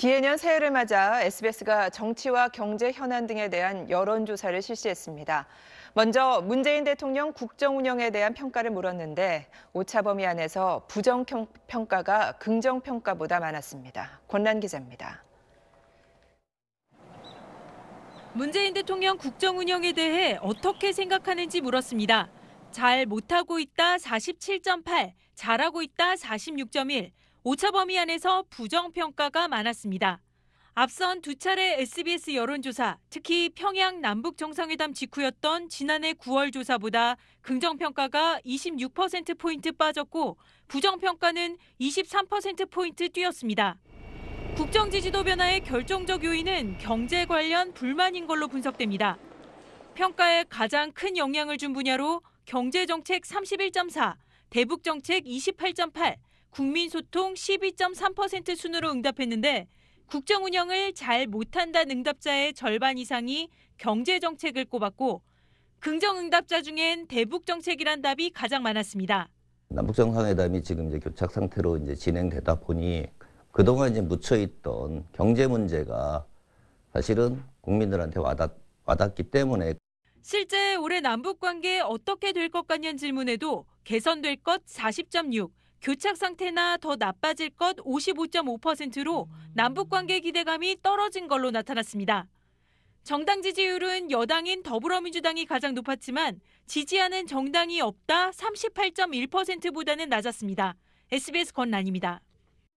기해년 새해를 맞아 SBS가 정치와 경제 현안 등에 대한 여론조사를 실시했습니다. 먼저 문재인 대통령 국정 운영에 대한 평가를 물었는데 오차 범위 안에서 부정 평가가 긍정 평가보다 많았습니다. 권란 기자입니다. 문재인 대통령 국정 운영에 대해 어떻게 생각하는지 물었습니다. 잘 못하고 있다 47.8, 잘하고 있다 46.1, 오차 범위 안에서 부정평가가 많았습니다. 앞선 두 차례 SBS 여론조사, 특히 평양 남북 정상회담 직후였던 지난해 9월 조사보다 긍정평가가 26%포인트 빠졌고, 부정평가는 23%포인트 뛰었습니다. 국정지지도 변화의 결정적 요인은 경제 관련 불만인 걸로 분석됩니다. 평가에 가장 큰 영향을 준 분야로 경제정책 31.4, 대북정책 28.8, 국민소통 12.3% 순으로 응답했는데 국정 운영을 잘 못한다는 응답자의 절반 이상이 경제 정책을 꼽았고 긍정 응답자 중엔 대북 정책이란 답이 가장 많았습니다. 남북 정상회담이 지금 이제 교착 상태로 이제 진행되다 보니 그동안 이제 묻혀 있던 경제 문제가 사실은 국민들한테 와닿, 와닿기 때문에 실제 올해 남북 관계 어떻게 될 것 같냐는 질문에도 개선될 것 40.6, 교착 상태나 더 나빠질 것 55.5%로 남북 관계 기대감이 떨어진 걸로 나타났습니다. 정당 지지율은 여당인 더불어민주당이 가장 높았지만 지지하는 정당이 없다 38.1%보다는 낮았습니다. SBS 권난입니다